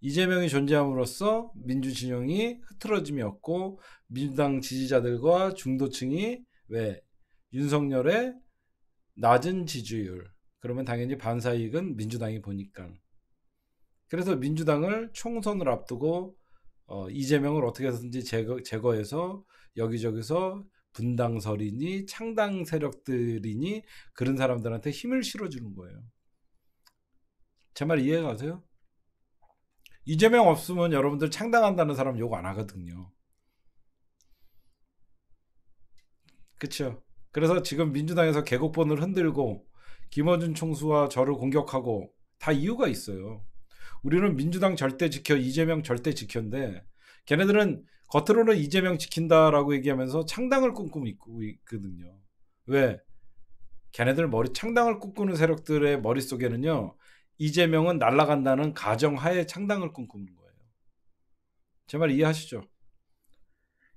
이재명이 존재함으로써 민주 진영이 흐트러짐이 었고 민주당 지지자들과 중도층이 왜 윤석열의 낮은 지지율 그러면 당연히 반사 이익은 민주당이 보니까 그래서 민주당을 총선을 앞두고 어, 이재명을 어떻게 해든지 제거, 제거해서 여기저기서 분당설이니 창당 세력들이니 그런 사람들한테 힘을 실어주는 거예요. 제 말 이해 가세요? 이재명 없으면 여러분들 창당한다는 사람 욕 안 하거든요. 그쵸 그래서 지금 민주당에서 개국본을 흔들고 김어준 총수와 저를 공격하고 다 이유가 있어요. 우리는 민주당 절대 지켜 이재명 절대 지켰는데 걔네들은 겉으로는 이재명 지킨다라고 얘기하면서 창당을 꿈꾸고 있거든요. 왜? 걔네들 머리 창당을 꿈꾸는 세력들의 머릿속에는요. 이재명은 날라간다는 가정하에 창당을 꿈꾸는 거예요. 제 말 이해하시죠?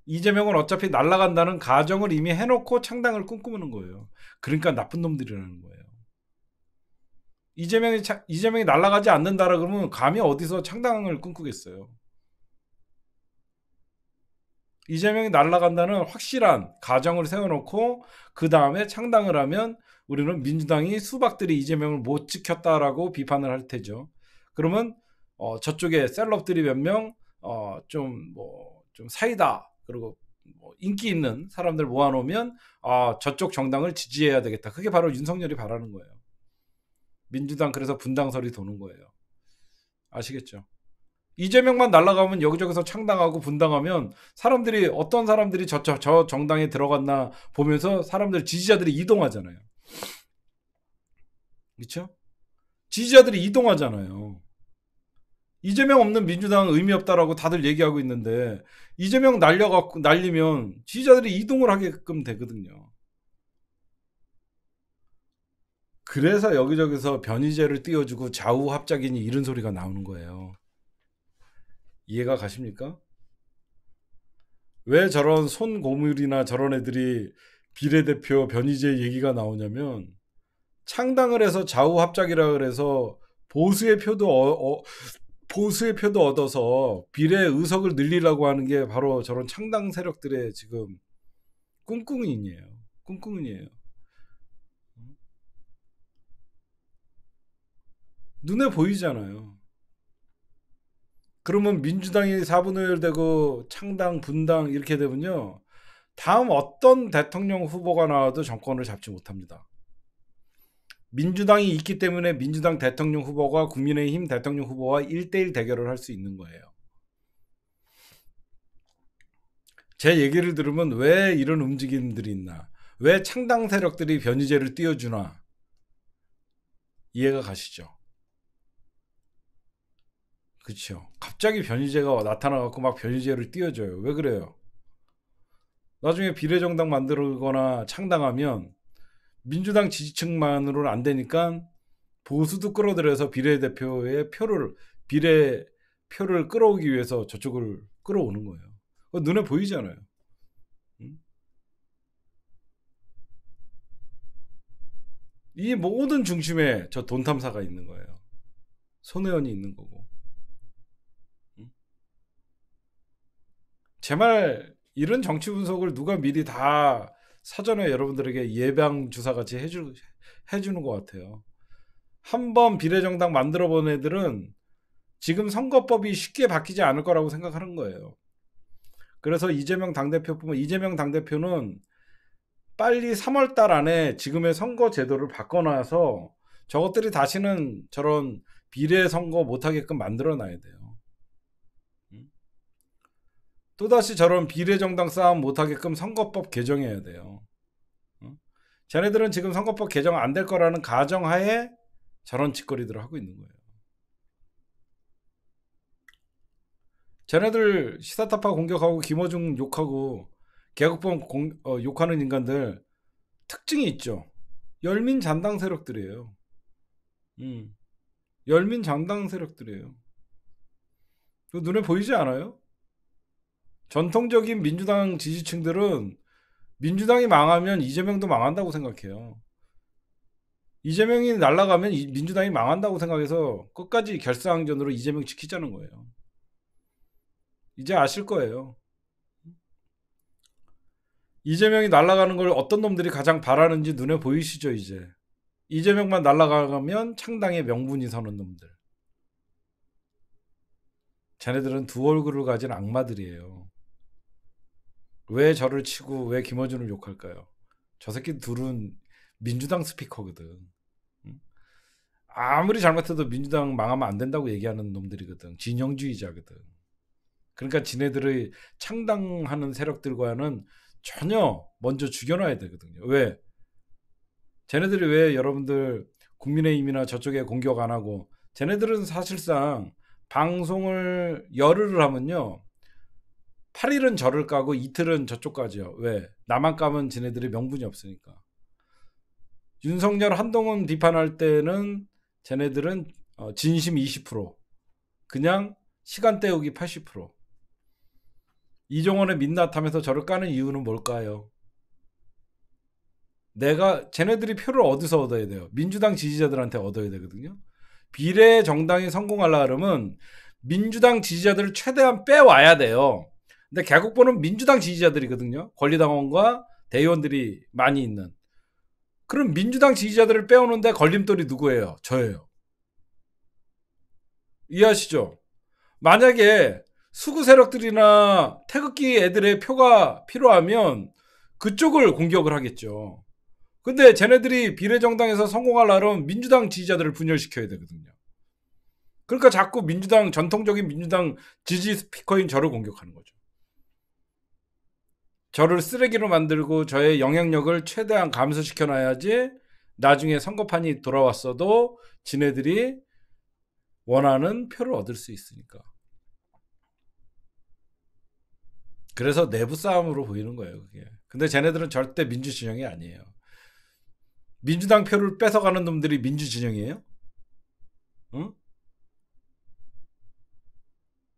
이재명은 어차피 날라간다는 가정을 이미 해놓고 창당을 꿈꾸는 거예요. 그러니까 나쁜 놈들이라는 거예요. 이재명이 차, 이재명이 날아가지 않는다라 그러면 감히 어디서 창당을 꿈꾸겠어요. 이재명이 날라간다는 확실한 가정을 세워놓고 그 다음에 창당을 하면 우리는 민주당이 수박들이 이재명을 못 지켰다라고 비판을 할 테죠. 그러면 어, 저쪽에 셀럽들이 몇 명 좀뭐좀 어, 뭐, 좀 사이다 그리고 뭐 인기 있는 사람들 모아놓으면 아 저쪽 정당을 지지해야 되겠다. 그게 바로 윤석열이 바라는 거예요. 민주당 그래서 분당설이 도는 거예요. 아시겠죠? 이재명만 날라가면 여기저기서 창당하고 분당하면 사람들이 어떤 사람들이 저, 저, 저 정당에 들어갔나 보면서 사람들 지지자들이 이동하잖아요. 그렇죠? 지지자들이 이동하잖아요. 이재명 없는 민주당 은 의미 없다라고 다들 얘기하고 있는데 이재명 날려갖고 날리면 지지자들이 이동을 하게끔 되거든요. 그래서 여기저기서 변이제를 띄워주고 좌우 합작이니 이런 소리가 나오는 거예요. 이해가 가십니까? 왜 저런 손고물이나 저런 애들이 비례대표 변희재 얘기가 나오냐면 창당을 해서 좌우 합작이라 그래서 보수의 표도 어, 어, 보수의 표도 얻어서 비례 의석을 늘리라고 하는 게 바로 저런 창당 세력들의 지금 꿍꿍이에요. 꿍꿍이에요. 눈에 보이잖아요. 그러면 민주당이 4분의 1 되고 창당 분당 이렇게 되면요. 다음 어떤 대통령 후보가 나와도 정권을 잡지 못합니다. 민주당이 있기 때문에 민주당 대통령 후보가 국민의힘 대통령 후보와 1대1 대결을 할 수 있는 거예요. 제 얘기를 들으면 왜 이런 움직임들이 있나? 왜 창당 세력들이 변이제를 띄워주나? 이해가 가시죠? 그렇죠. 갑자기 변이제가 나타나갖고 막 변이제를 띄워줘요. 왜 그래요? 나중에 비례정당 만들거나 창당하면 민주당 지지층만으로는 안 되니까 보수도 끌어들여서 비례대표의 표를 비례 표를 끌어오기 위해서 저쪽을 끌어오는 거예요. 눈에 보이잖아요. 이 모든 중심에 저돈 탐사가 있는 거예요. 손혜원이 있는 거고. 제말 이런 정치 분석을 누가 미리 다 사전에 여러분들에게 예방 주사 같이 해주 해주는 것 같아요. 한 번 비례정당 만들어 본 애들은 지금 선거법이 쉽게 바뀌지 않을 거라고 생각하는 거예요. 그래서 이재명 당대표 뿐만 이재명 당대표는 빨리 3월 달 안에 지금의 선거 제도를 바꿔놔서 저것들이 다시는 저런 비례 선거 못하게끔 만들어 놔야 돼요. 또다시 저런 비례정당 싸움 못하게끔 선거법 개정해야 돼요. 자네들은 지금 선거법 개정 안 될 거라는 가정하에 저런 짓거리들을 하고 있는 거예요. 자네들 시사타파 공격하고 김어중 욕하고 개국범 공, 어, 욕하는 인간들 특징이 있죠. 열민 잔당 세력들이에요. 음. 열민 잔당 세력들이에요. 그 눈에 보이지 않아요? 전통적인 민주당 지지층들은 민주당이 망하면 이재명도 망한다고 생각해요. 이재명이 날아가면 민주당이 망한다고 생각해서 끝까지 결사항전으로 이재명 지키자는 거예요. 이제 아실 거예요. 이재명이 날아가는 걸 어떤 놈들이 가장 바라는지 눈에 보이시죠, 이제. 이재명만 날아가면 창당의 명분이 서는 놈들. 자네들은 두 얼굴을 가진 악마들이에요. 왜 저를 치고 왜 김어준을 욕할까요? 저 새끼 둘은 민주당 스피커거든. 아무리 잘못해도 민주당 망하면 안 된다고 얘기하는 놈들이거든. 진영주의자거든. 그러니까 지네들의 창당하는 세력들과는 전혀 먼저 죽여놔야 되거든요. 왜? 쟤네들이 왜 여러분들 국민의힘이나 저쪽에 공격 안 하고 쟤네들은 사실상 방송을 열흘을 하면요. 8일은 저를 까고 이틀은 저쪽까지요. 왜? 나만 까면 쟤네들이 명분이 없으니까. 윤석열 한동훈 비판할 때는 쟤네들은 어, 진심 20% 그냥 시간 때우기 80% 이종원의 민낯하면서 저를 까는 이유는 뭘까요? 내가 쟤네들이 표를 어디서 얻어야 돼요? 민주당 지지자들한테 얻어야 되거든요. 비례 정당이 성공하려 하려면 민주당 지지자들을 최대한 빼와야 돼요. 근데 개국보는 민주당 지지자들이거든요. 권리당원과 대의원들이 많이 있는. 그럼 민주당 지지자들을 빼오는데 걸림돌이 누구예요? 저예요. 이해하시죠? 만약에 수구 세력들이나 태극기 애들의 표가 필요하면 그쪽을 공격을 하겠죠. 근데 쟤네들이 비례정당에서 성공하려면 민주당 지지자들을 분열시켜야 되거든요. 그러니까 자꾸 민주당, 전통적인 민주당 지지 스피커인 저를 공격하는 거죠. 저를 쓰레기로 만들고 저의 영향력을 최대한 감소시켜 놔야지 나중에 선거판이 돌아왔어도 지네들이 원하는 표를 얻을 수 있으니까. 그래서 내부 싸움으로 보이는 거예요, 그게. 근데 쟤네들은 절대 민주 진영이 아니에요. 민주당 표를 뺏어가는 놈들이 민주 진영이에요? 응?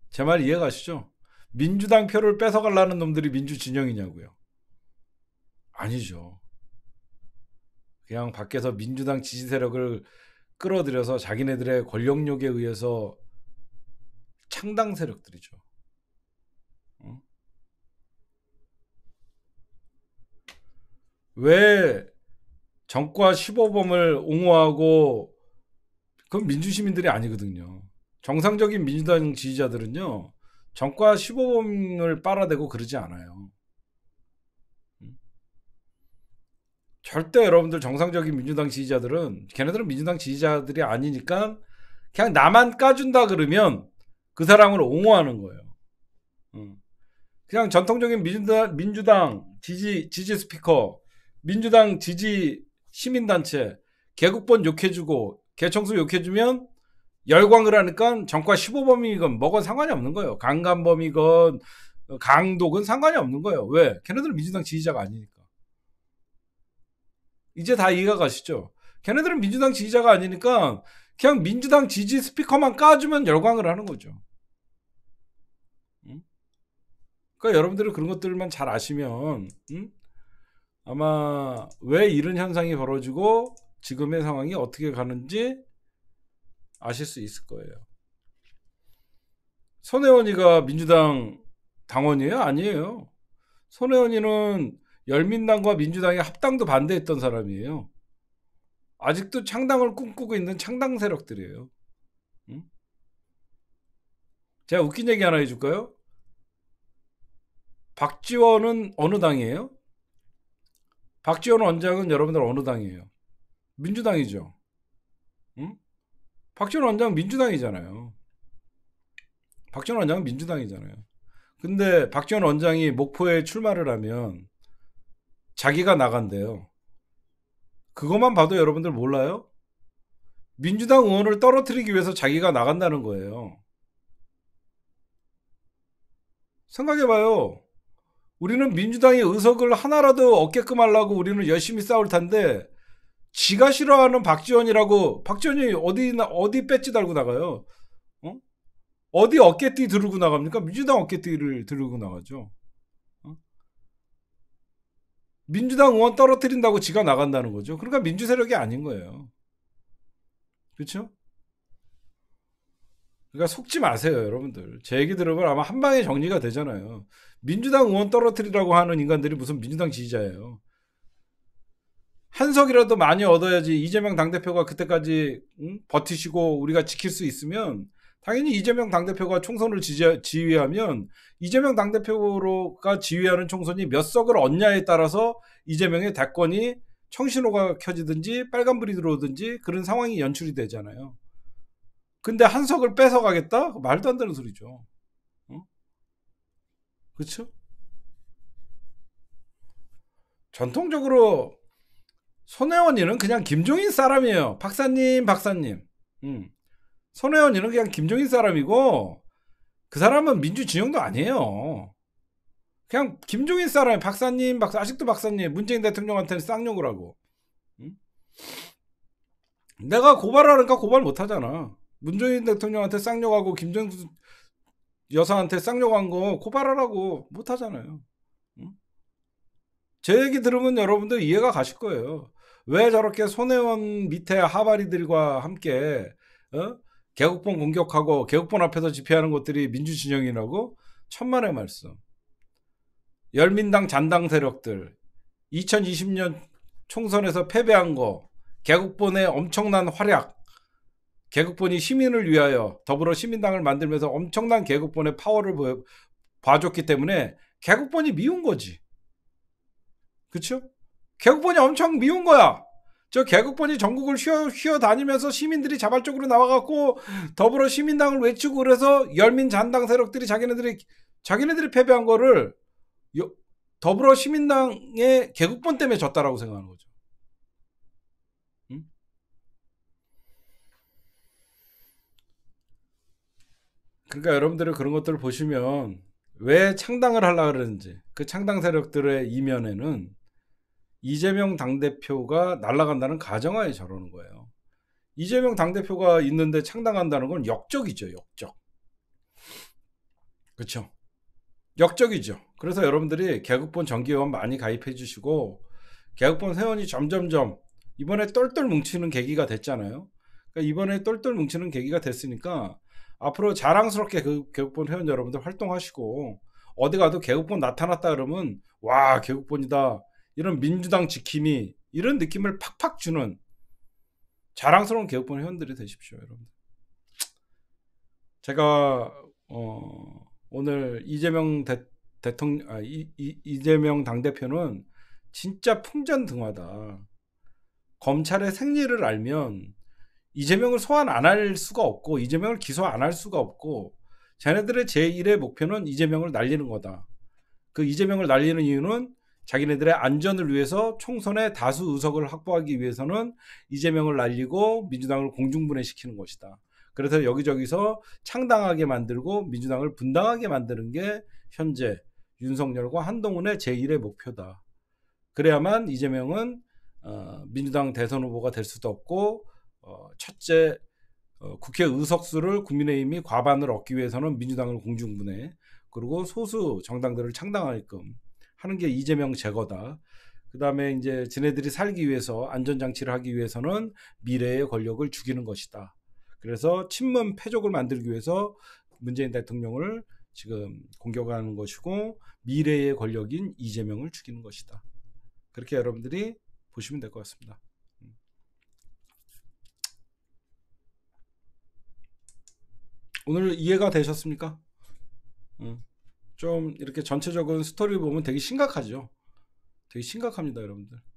제 말 이해가시죠? 민주당 표를 뺏어가려는 놈들이 민주 진영이냐고요. 아니죠. 그냥 밖에서 민주당 지지 세력을 끌어들여서 자기네들의 권력력에 의해서 창당 세력들이죠. 어? 왜 정과 15범을 옹호하고 그건 민주시민들이 아니거든요. 정상적인 민주당 지지자들은요. 정과 15범을 빨아대고 그러지 않아요. 음. 절대 여러분들 정상적인 민주당 지지자들은 걔네들은 민주당 지지자들이 아니니까 그냥 나만 까준다 그러면 그 사람을 옹호하는 거예요. 음. 그냥 전통적인 민주당, 민주당 지지 지지 스피커, 민주당 지지 시민단체 개국본 욕해주고 개청수 욕해주면 열광을 하니까 정과 15범이건 뭐건 상관이 없는 거예요. 강간범이건 강독은 상관이 없는 거예요. 왜? 걔네들은 민주당 지지자가 아니니까. 이제 다 이해가 가시죠? 걔네들은 민주당 지지자가 아니니까 그냥 민주당 지지 스피커만 까주면 열광을 하는 거죠. 그러니까 여러분들이 그런 것들만 잘 아시면 아마 왜 이런 현상이 벌어지고 지금의 상황이 어떻게 가는지 아실 수 있을 거예요. 손혜원이가 민주당 당원이에요? 아니에요. 손혜원이는 열민당과 민주당이 합당도 반대했던 사람이에요. 아직도 창당을 꿈꾸고 있는 창당 세력들이에요. 응? 제가 웃긴 얘기 하나 해줄까요? 박지원은 어느 당이에요? 박지원 원장은 여러분들 어느 당이에요? 민주당이죠. 응? 박지원 원장 민주당이잖아요. 박지원 원장은 민주당이잖아요. 근데 박지원 원장이 목포에 출마를 하면 자기가 나간대요. 그것만 봐도 여러분들 몰라요? 민주당 의원을 떨어뜨리기 위해서 자기가 나간다는 거예요. 생각해봐요. 우리는 민주당의 의석을 하나라도 얻게끔 하려고 우리는 열심히 싸울 텐데 지가 싫어하는 박지원이라고 박지원이 어디나 어디 배지 달고 나가요? 어? 어디 어깨띠 들고 나갑니까? 민주당 어깨띠를 들고 나가죠. 어? 민주당 의원 떨어뜨린다고 지가 나간다는 거죠. 그러니까 민주 세력이 아닌 거예요. 그렇죠? 그러니까 속지 마세요, 여러분들. 제 얘기 들으면 아마 한 방에 정리가 되잖아요. 민주당 의원 떨어뜨리라고 하는 인간들이 무슨 민주당 지지자예요. 한석이라도 많이 얻어야지 이재명 당대표가 그때까지 응? 버티시고 우리가 지킬 수 있으면 당연히 이재명 당대표가 총선을 지지, 지휘하면 이재명 당대표로가 지휘하는 총선이 몇 석을 얻냐에 따라서 이재명의 대권이 청신호가 켜지든지 빨간불이 들어오든지 그런 상황이 연출이 되잖아요. 근데 한 석을 뺏어가겠다? 말도 안 되는 소리죠. 어? 그렇죠? 전통적으로 손혜원이는 그냥 김종인 사람이에요. 박사님, 박사님. 음. 손혜원이는 그냥 김종인 사람이고 그 사람은 민주진영도 아니에요. 그냥 김종인 사람이 박사님, 박사 아직도 박사님 문재인 대통령한테는 쌍욕을 하고. 음? 내가 고발하니까 고발 못 하잖아. 문재인 대통령한테 쌍욕하고 김정인 여사한테 쌍욕한 거 고발하라고 못 하잖아요. 음? 제 얘기 들으면 여러분들 이해가 가실 거예요. 왜 저렇게 손혜원 밑에 하바리들과 함께 어? 개국본 공격하고 개국본 앞에서 집회하는 것들이 민주진영이라고 천만의 말씀. 열민당 잔당 세력들 2020년 총선에서 패배한 거 개국본의 엄청난 활약 개국본이 시민을 위하여 더불어 시민당을 만들면서 엄청난 개국본의 파워를 보여, 봐줬기 때문에 개국본이 미운 거지. 그렇죠? 개국본이 엄청 미운 거야. 저 개국본이 전국을 휘어, 휘어 다니면서 시민들이 자발적으로 나와갖고 더불어 시민당을 외치고 그래서 열민 잔당 세력들이 자기네들이 자기네들이 패배한 거를 여, 더불어 시민당의 개국본 때문에 졌다라고 생각하는 거죠. 응? 그러니까 여러분들이 그런 것들을 보시면 왜 창당을 하려 고 그러는지 그 창당 세력들의 이면에는 이재명 당대표가 날아간다는 가정하에 저러는 거예요. 이재명 당대표가 있는데 창당한다는 건 역적이죠, 역적. 그렇죠. 역적이죠. 그래서 여러분들이 개국본 정기회원 많이 가입해 주시고 개국본 회원이 점점점 이번에 똘똘 뭉치는 계기가 됐잖아요. 그러니까 이번에 똘똘 뭉치는 계기가 됐으니까 앞으로 자랑스럽게 그 개국본 회원 여러분들 활동하시고 어디 가도 개국본 나타났다 그러면 와 개국본이다 이런 민주당 지킴이 이런 느낌을 팍팍 주는 자랑스러운 개혁본 회원들이 되십시오, 여러분. 제가 어, 오늘 이재명 대, 대통령 아, 이, 이, 재명당 대표는 진짜 풍전등화다. 검찰의 생리를 알면 이재명을 소환 안 할 수가 없고 이재명을 기소 안 할 수가 없고 쟤네들의 제1의 목표는 이재명을 날리는 거다. 그 이재명을 날리는 이유는 자기네들의 안전을 위해서 총선에 다수 의석을 확보하기 위해서는 이재명을 날리고 민주당을 공중분해시키는 것이다. 그래서 여기저기서 창당하게 만들고 민주당을 분당하게 만드는 게 현재 윤석열과 한동훈의 제1의 목표다. 그래야만 이재명은 어, 민주당 대선 후보가 될 수도 없고 어, 첫째 어, 국회 의석수를 국민의힘이 과반을 얻기 위해서는 민주당을 공중분해 그리고 소수 정당들을 창당하게끔 하는 게 이재명 제거다. 그다음에 이제 지네들이 살기 위해서 안전 장치를 하기 위해서는 미래의 권력을 죽이는 것이다. 그래서 친문 패족을 만들기 위해서 문재인 대통령을 지금 공격하는 것이고 미래의 권력인 이재명을 죽이는 것이다. 그렇게 여러분들이 보시면 될 것 같습니다. 음. 오늘 이해가 되셨습니까? 응. 음. 좀 이렇게 전체적인 스토리를 보면 되게 심각하죠. 되게 심각합니다, 여러분들.